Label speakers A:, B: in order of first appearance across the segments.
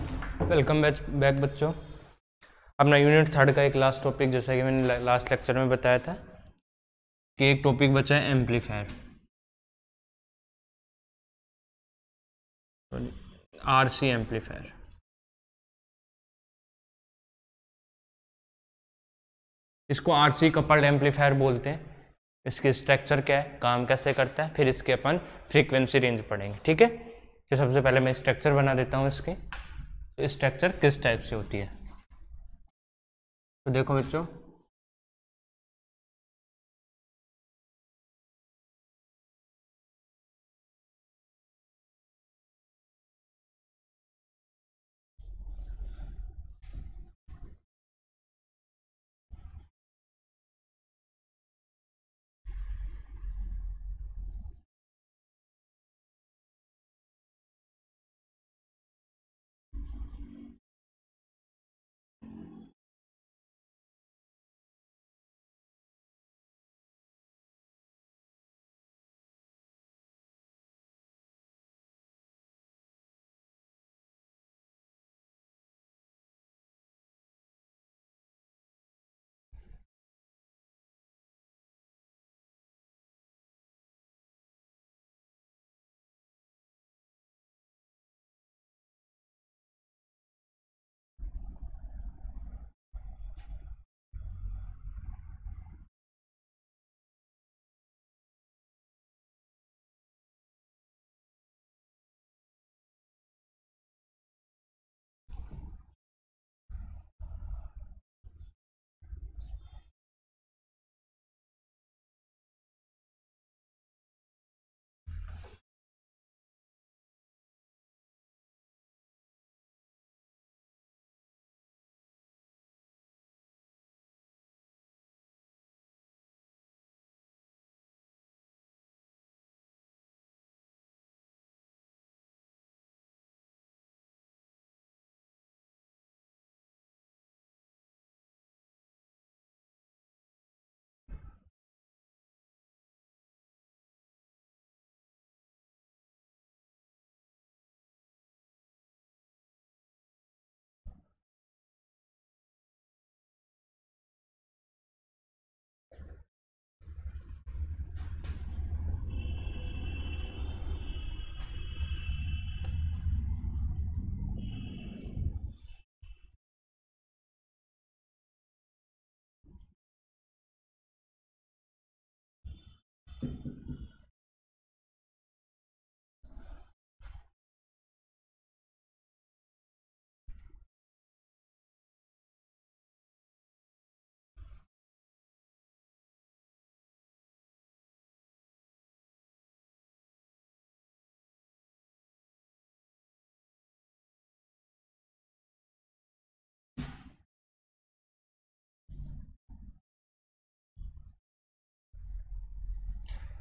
A: welcome batch back बच्चों अपना unit third का एक लास्ट टॉपिक जैसा कि मैंने लास्ट लेक्चर में बताया था
B: कि एक टॉपिक बचा है एम्पलीफायर आर सी एम्पलीफायर इसको आर सी कपल्ड एम्पलीफायर
A: बोलते हैं इसके स्ट्रक्चर क्या है काम कैसे करता है फिर इसके अपन फ्रीक्वेंसी रेंज पढ़ेंगे ठीक है तो सबसे पहले मैं स्ट्रक्चर बना देता हूँ इसके स्ट्रक्चर तो किस टाइप
B: से होती है तो देखो बच्चों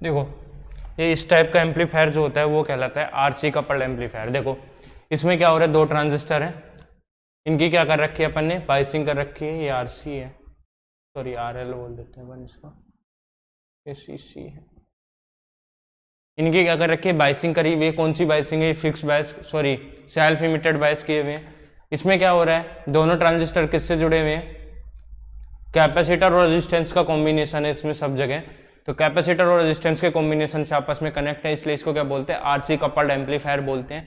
B: देखो ये इस टाइप का एम्पलीफायर जो होता है वो कहलाता
A: है आर सी कपल्ड एम्पलीफायर देखो इसमें क्या हो रहा है दो ट्रांजिस्टर हैं इनकी क्या कर रखी है अपन ने बाइसिंग कर रखी है ये आर सी है सॉरी आर एल बोल देते हैं अपन इसको ए सी सी है इनकी क्या कर रखी है बाइसिंग करी हुई है कौन सी बाइसिंग है fix bias sorry self emitted bias किए हुए हैं इसमें क्या हो रहा है दोनों ट्रांजिस्टर किससे जुड़े हुए हैं कैपेसिटर और रेजिस्टेंस का कॉम्बिनेशन है इसमें सब जगह तो कैपेसिटर और रेजिस्टेंस के कॉम्बिनेशन से आपस में कनेक्ट है इसलिए इसको क्या बोलते हैं आरसी कपल्ड एम्पलीफायर बोलते हैं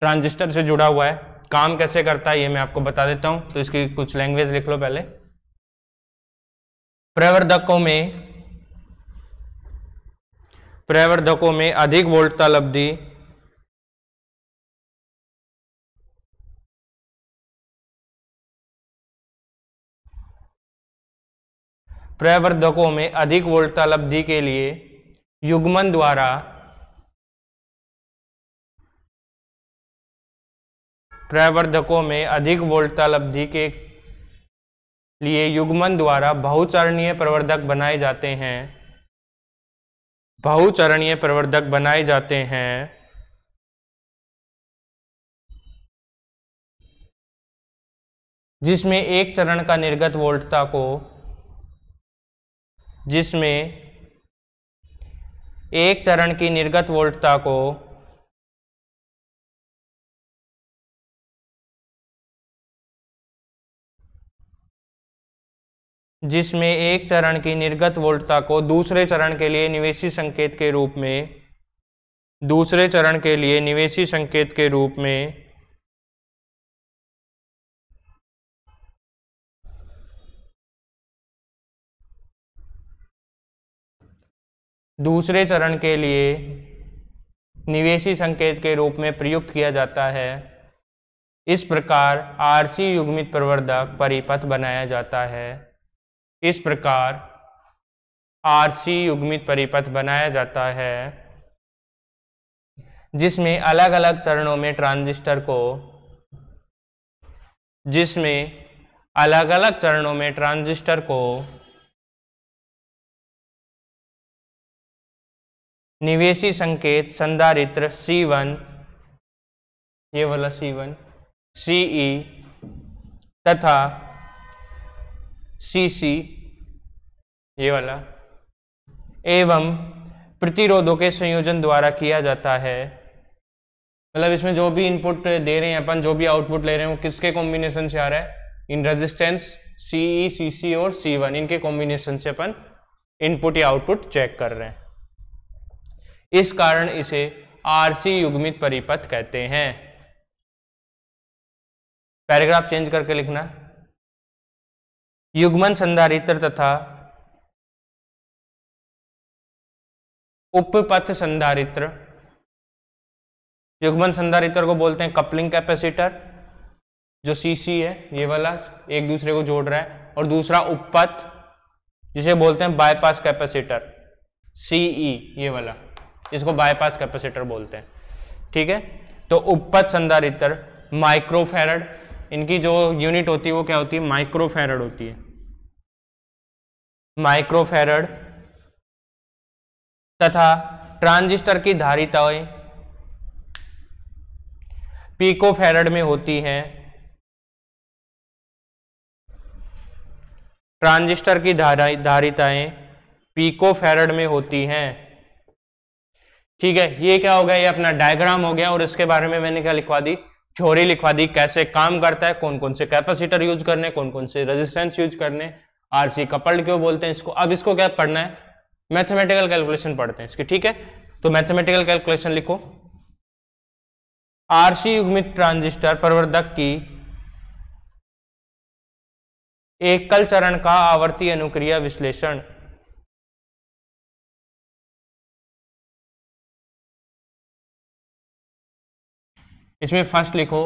A: ट्रांजिस्टर से जुड़ा हुआ है काम कैसे करता है ये मैं आपको बता देता हूं तो इसकी कुछ लैंग्वेज लिख लो पहले प्रवर्धकों में
B: प्रवर्धकों में अधिक वोल्टता लब्धि प्रवर्धकों में अधिक वोल्टता लब्धि के लिए युग्मन द्वारा
A: प्रवर्धकों में अधिक वोल्टता लब्धि के लिए युग्मन द्वारा बहुचरणीय प्रवर्धक बनाए जाते
B: हैं बहुचरणीय प्रवर्धक बनाए जाते हैं जिसमें एक चरण का निर्गत वोल्टता को जिसमें एक चरण की निर्गत वोल्टता को जिसमें एक चरण की निर्गत वोल्टता
A: को दूसरे चरण के लिए निवेशी संकेत के रूप में दूसरे चरण
B: के लिए निवेशी संकेत के रूप में दूसरे चरण के लिए निवेशी
A: संकेत के रूप में प्रयुक्त किया जाता है इस प्रकार आरसी युग्मित प्रवर्धक परिपथ बनाया जाता है इस प्रकार आरसी युग्मित परिपथ बनाया जाता है जिसमें अलग अलग चरणों में ट्रांजिस्टर को जिसमें अलग अलग चरणों में ट्रांजिस्टर को निवेशी संकेत संधारित्र सी वन ये वाला सी वन e, तथा सी सी ये वाला एवं प्रतिरोधों के संयोजन द्वारा किया जाता है मतलब इसमें जो भी इनपुट दे रहे हैं अपन जो भी आउटपुट ले रहे हैं वो किसके कॉम्बिनेशन से आ रहा है इन रेजिस्टेंस सीई सी और सी वन इनके कॉम्बिनेशन से अपन इनपुट या आउटपुट चेक कर रहे हैं इस कारण इसे आरसी युग्मित परिपथ कहते हैं पैराग्राफ चेंज करके लिखना
B: युग्मन संधारित्र तथा उपपथ संधारित्र
A: युग्मन संधारित्र को बोलते हैं कपलिंग कैपेसिटर जो सीसी है ये वाला एक दूसरे को जोड़ रहा है और दूसरा उपपथ जिसे बोलते हैं बायपास कैपेसिटर सीई ये वाला इसको बायपास कैपेसिटर बोलते हैं ठीक है तो उपपथ संधारित्र माइक्रोफेरड इनकी जो यूनिट होती है वो क्या होती है माइक्रोफेरड होती है माइक्रोफेरड तथा ट्रांजिस्टर की धारिताएं पीकोफेरड में होती हैं ट्रांजिस्टर की धारिताएं पीकोफेरड में होती हैं ठीक है ये क्या हो गया ये अपना डायग्राम हो गया और इसके बारे में मैंने क्या लिखवा दी थ्योरी लिखवा दी कैसे काम करता है कौन कौन से कैपेसिटर यूज करने कौन कौन से रेजिस्टेंस यूज करने आरसी कपल्ड क्यों बोलते हैं इसको अब इसको क्या पढ़ना है मैथमेटिकल कैलकुलेशन पढ़ते हैं इसकी ठीक है तो मैथमेटिकल कैलकुलेशन लिखो आरसी युग्मित ट्रांजिस्टर प्रवर्धक की
B: एकल चरण का आवर्ती अनुक्रिया विश्लेषण इसमें फर्स्ट लिखो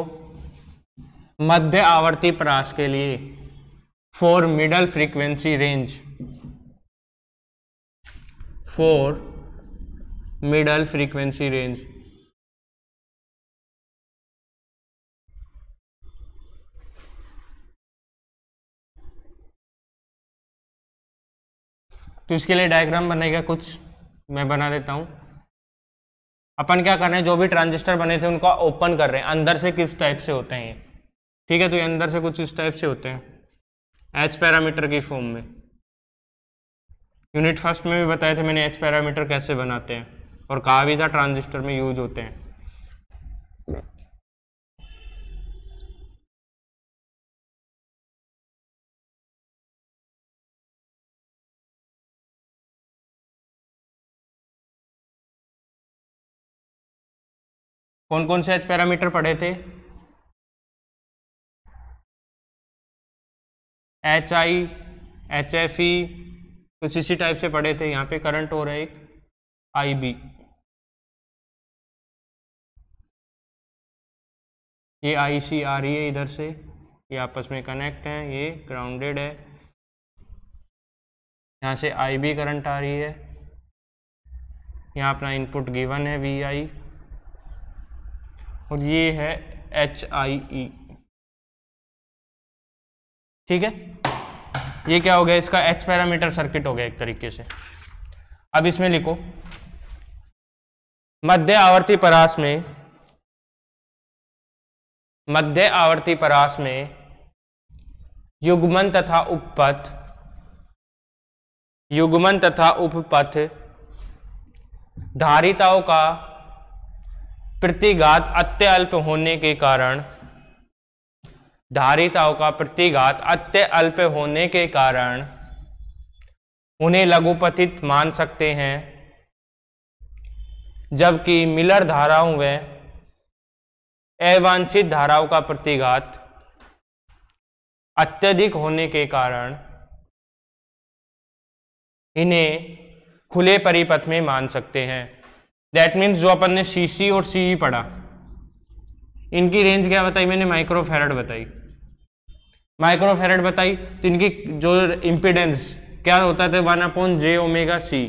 B: मध्य आवर्ती प्रास
A: के लिए for middle frequency range
B: for middle frequency range तो इसके लिए डायग्राम बनेगा कुछ मैं बना देता हूं अपन क्या कर रहे हैं जो भी
A: ट्रांजिस्टर बने थे उनका ओपन कर रहे हैं अंदर से किस टाइप से होते हैं ठीक है तो ये अंदर से कुछ इस टाइप से होते हैं एच पैरामीटर की फॉर्म में यूनिट फर्स्ट में भी बताए थे मैंने एच पैरामीटर कैसे बनाते हैं और कहा भी था ट्रांजिस्टर में यूज होते हैं
B: कौन कौन से एच पैरामीटर पढ़े थे H I H F E कुछ इसी टाइप से पढ़े थे यहाँ पे करंट हो रहा है एक आई बी ये आई सी आ रही है इधर से ये आपस में
A: कनेक्ट हैं ये ग्राउंडेड है यहाँ से आई बी करंट आ रही है यहाँ अपना इनपुट गिवन है वी आई और ये है एच आई ई ठीक है ये क्या हो गया इसका एच पैरामीटर सर्किट हो गया एक तरीके से अब इसमें लिखो मध्य आवर्ती परास में मध्य आवर्ती परास में युग्मन तथा उपपथ युग्मन तथा उपपथ धारिताओं का प्रतिघात अत्यल्प होने के कारण धारिताओं का प्रतिघात अत्यल्प होने के कारण उन्हें लघुपतित मान सकते हैं जबकि मिलर धाराओं में अवांछित धाराओं का प्रतिघात अत्यधिक होने के कारण इन्हें खुले परिपथ में मान सकते हैं दैट मीन्स जो अपन ने सी सी और सी ई e पढ़ा इनकी रेंज क्या बताई मैंने माइक्रोफेरड बताई माइक्रोफेरड बताई तो इनकी जो इम्पिडेंस क्या होता था one upon J omega C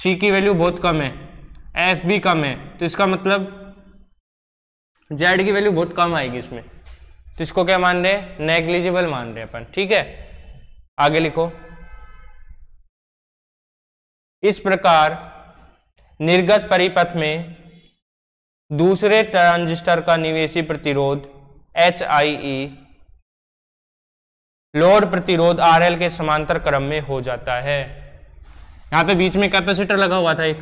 A: C की वैल्यू बहुत कम है एफ भी कम है तो इसका मतलब जेड की वैल्यू बहुत कम आएगी इसमें तो इसको क्या मान रहे हैं नेग्लिजिबल मान रहे हैं अपन ठीक है आगे लिखो इस प्रकार निर्गत परिपथ में दूसरे ट्रांजिस्टर का निवेशी प्रतिरोध एच e लोड प्रतिरोध आर के समांतर क्रम में हो जाता है यहां पे बीच में कैपेसिटर लगा हुआ था एक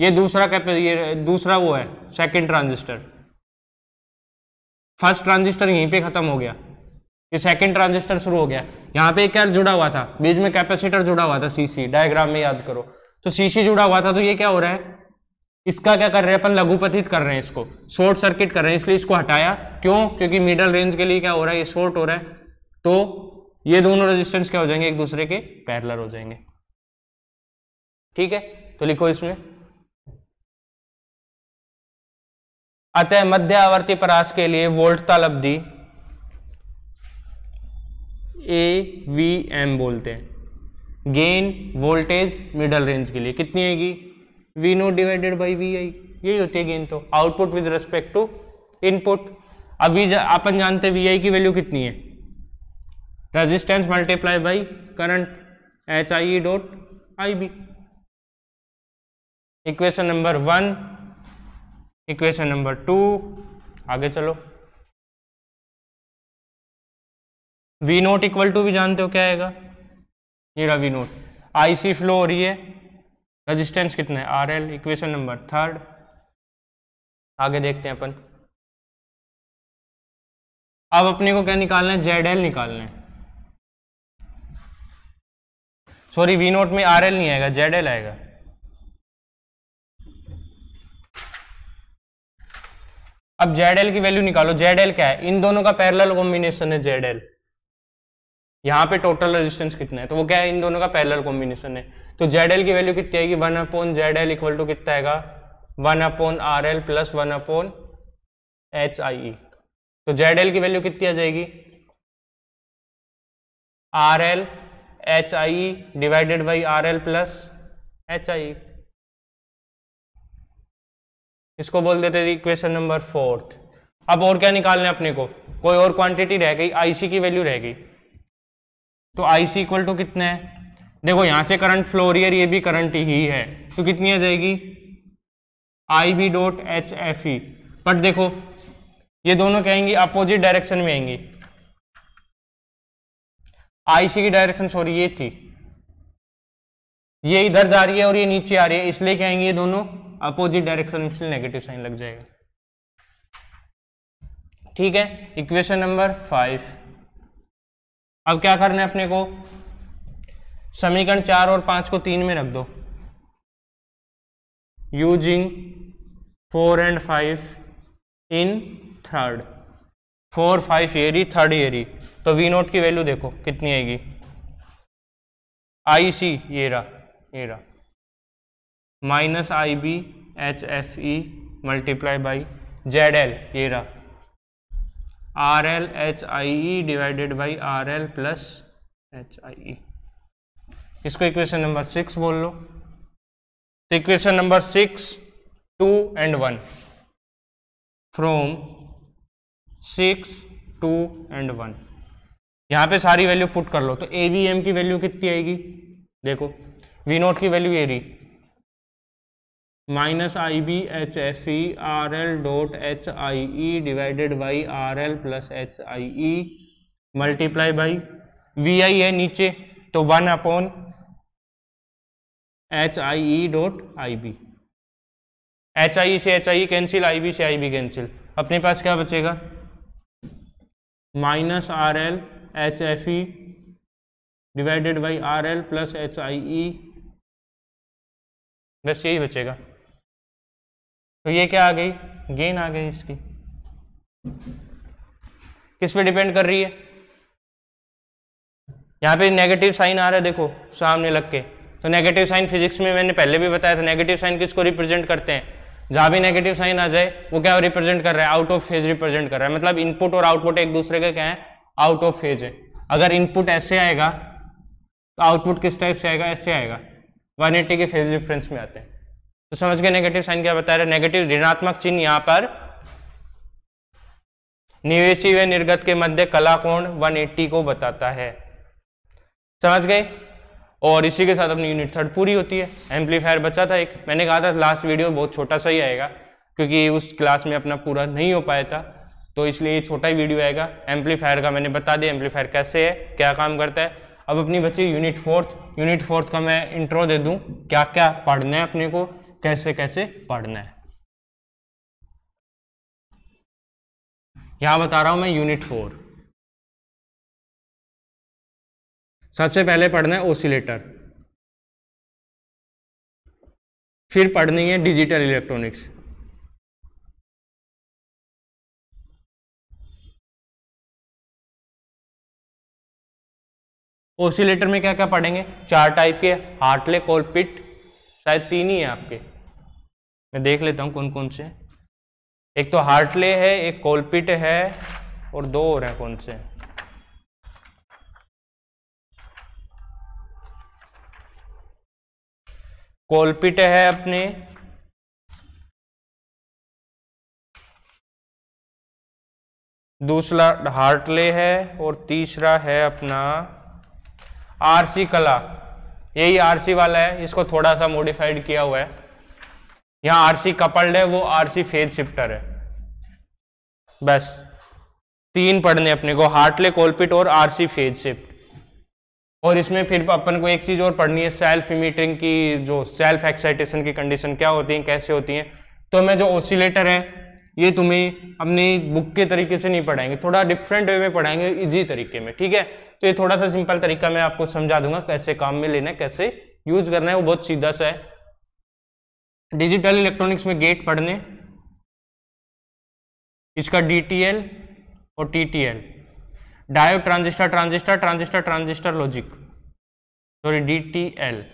A: ये दूसरा ये दूसरा वो है सेकंड ट्रांजिस्टर फर्स्ट ट्रांजिस्टर यहीं पे खत्म हो गया ये सेकंड ट्रांजिस्टर शुरू हो गया यहां पे क्या जुड़ा हुआ था बीच में कैपेसिटर जुड़ा हुआ था सीसी डायग्राम में याद करो तो शीशी जुड़ा हुआ था तो ये क्या हो रहा है इसका क्या कर रहे हैं अपन लघुपतित कर रहे हैं इसको शॉर्ट सर्किट कर रहे हैं इसलिए इसको हटाया क्यों क्योंकि मिडल रेंज के लिए क्या हो रहा है ये शॉर्ट हो रहा है तो ये दोनों रेजिस्टेंस क्या हो जाएंगे एक दूसरे के पैरलर
B: हो जाएंगे ठीक है तो लिखो इसमें अतः मध्य आवर्ती परास के लिए वोल्टता लब्धि
A: ए वी एम बोलते हैं गेन वोल्टेज मिडल रेंज के लिए कितनी आएगी V no divided by V I यही होती है गेन तो output with respect to input अब वी अपन जानते हैं वी आई की वैल्यू कितनी है resistance multiply by current H I E dot I B equation number one equation number two आगे चलो वी नोट इक्वल टू भी जानते हो क्या आएगा ये रवि नोट आईसी फ्लो हो रही है रेजिस्टेंस कितना है आर इक्वेशन नंबर थर्ड
B: आगे देखते हैं अपन अब अपने को क्या निकालना है जेड एल निकालना है
A: सॉरी वी नोट में आर एल नहीं आएगा जेड एल आएगा अब जेड एल की वैल्यू निकालो जेड एल क्या है इन दोनों का पैरेलल कॉम्बिनेशन है जेड एल यहाँ पे टोटल रेजिस्टेंस कितना है तो वो क्या है इन दोनों का पैरेलल कॉम्बिनेशन है तो जेड एल की वैल्यू कितनी आएगी one upon Z L equal to कितना आएगा one upon R L plus one upon H I E तो जेड एल की वैल्यू कितनी आ जाएगी R L H I E divided by R L plus H I E इसको बोल देते थे इक्वेशन नंबर फोर्थ अब और क्या निकालना है अपने को कोई और क्वांटिटी रह गई आईसी की वैल्यू रह गई तो आई सी इक्वल टू कितने है देखो यहां से करंट फ्लो रही है ये भी करंट ही है तो कितनी आ जाएगी I B dot H F E but देखो ये दोनों कहेंगी अपोजिट डायरेक्शन में आएंगी आईसी की डायरेक्शन सॉरी ये थी ये इधर जा रही है और ये नीचे आ रही है इसलिए कहेंगे ये दोनों अपोजिट डायरेक्शन में नेगेटिव साइन लग जाएगा ठीक है इक्वेशन नंबर फाइव अब क्या करना है अपने को समीकरण चार और पांच को तीन में रख दो using four and five in third four five एरी थर्ड एरी तो वी नोट की वैल्यू देखो कितनी आएगी आई सी ये रहा ये रहा minus I B H F E multiply by Z L ये रहा R L H I E divided by R L plus H I E इसको इक्वेशन नंबर सिक्स बोल लो तो equation number six two and one from six two and one यहाँ पे सारी value put कर लो तो ए वी एम की वैल्यू कितनी आएगी देखो वी नोट की वैल्यू ए रही minus I B H F E R L dot H I E divided by R L plus H I E multiply by V I है नीचे तो one upon H I E dot I B H I से H I cancel I B से I B cancel अपने पास क्या बचेगा minus R L H F E divided by R L plus H I E बस यही बचेगा
B: तो ये क्या आ गई गेन आ गई इसकी किस
A: पे डिपेंड कर रही है यहां पे नेगेटिव साइन आ रहा है देखो सामने लग के तो नेगेटिव साइन फिजिक्स में मैंने पहले भी बताया था नेगेटिव साइन किसको रिप्रेजेंट करते हैं जहां भी नेगेटिव साइन आ जाए वो क्या रिप्रेजेंट कर रहा है आउट ऑफ फेज रिप्रेजेंट कर रहा है मतलब इनपुट और आउटपुट एक दूसरे का क्या है आउट ऑफ फेज है अगर इनपुट ऐसे आएगा तो आउटपुट किस टाइप से आएगा ऐसे आएगा 180 के फेज डिफरेंस में आते हैं तो समझ गए नेगेटिव साइन क्या बता रहे नेगेटिव ऋणात्मक चिन्ह यहां पर निवेशी व निर्गत के मध्य कला कोण एट्टी को बताता है समझ गए और इसी के साथ अपनी यूनिट थर्ड पूरी होती है एम्पलीफायर बचा था एक मैंने कहा था लास्ट वीडियो बहुत छोटा सा ही आएगा क्योंकि उस क्लास में अपना पूरा नहीं हो पाया था तो इसलिए ये छोटा ही वीडियो आएगा एम्पलीफायर का मैंने बता दिया एम्पलीफायर कैसे है क्या काम करता है अब अपनी बच्ची यूनिट फोर्थ यूनिट फोर्थ का मैं इंट्रो दे दूँ क्या क्या पढ़ना है अपने को कैसे कैसे पढ़ना है
B: यहां बता रहा हूं मैं यूनिट फोर सबसे पहले पढ़ना है ओसिलेटर फिर पढ़नी है डिजिटल इलेक्ट्रॉनिक्स ओसिलेटर में क्या क्या पढ़ेंगे चार
A: टाइप के हार्टले कोलपिट शायद तीन ही है आपके मैं देख लेता हूँ कौन कौन से एक तो हार्टले है एक कोलपिट है और दो और हैं कौन से
B: कोलपिट है अपने दूसरा
A: हार्टले है और तीसरा है अपना आरसी कला यही आरसी वाला है इसको थोड़ा सा मॉडिफाइड किया हुआ है यहाँ आरसी कपल्ड है वो आरसी फेज शिफ्टर है बस तीन पढ़ने अपने को हार्टले कोलपिट और आरसी फेज शिफ्ट और इसमें फिर अपन को एक चीज़ और पढ़नी है सेल्फ इमीटरिंग की जो सेल्फ एक्साइटेशन की कंडीशन क्या होती है कैसे होती है तो मैं जो ओसिलेटर है ये तुम्हें अपने बुक के तरीके से नहीं पढ़ाएंगे थोड़ा डिफरेंट वे में पढ़ाएंगे इजी तरीके में ठीक है तो ये थोड़ा सा सिंपल तरीका मैं आपको समझा दूंगा कैसे काम में लेना है कैसे यूज करना है वो बहुत सीधा सा है डिजिटल इलेक्ट्रॉनिक्स में गेट पढ़ने इसका डीटीएल और TTL diode transistor transistor transistor transistor logic sorry DTL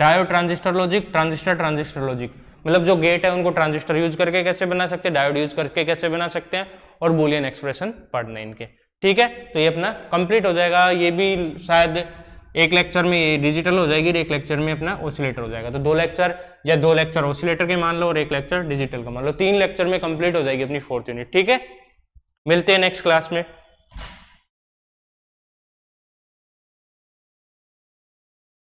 A: diode transistor logic transistor transistor logic मतलब जो गेट है उनको ट्रांजिस्टर यूज करके कैसे बना सकते हैं डायोड यूज करके कैसे बना सकते हैं और बुलियन एक्सप्रेशन पढ़ना इनके ठीक है तो ये अपना कंप्लीट हो जाएगा ये भी शायद एक लेक्चर में डिजिटल हो जाएगी एक लेक्चर में अपना ओसिलेटर हो जाएगा तो दो लेक्चर या दो लेक्चर ओसिलेटर के मान लो और एक लेक्चर डिजिटल का मान लो तीन लेक्चर में कंप्लीट हो जाएगी अपनी फोर्थ यूनिट ठीक है मिलते हैं नेक्स्ट क्लास
B: में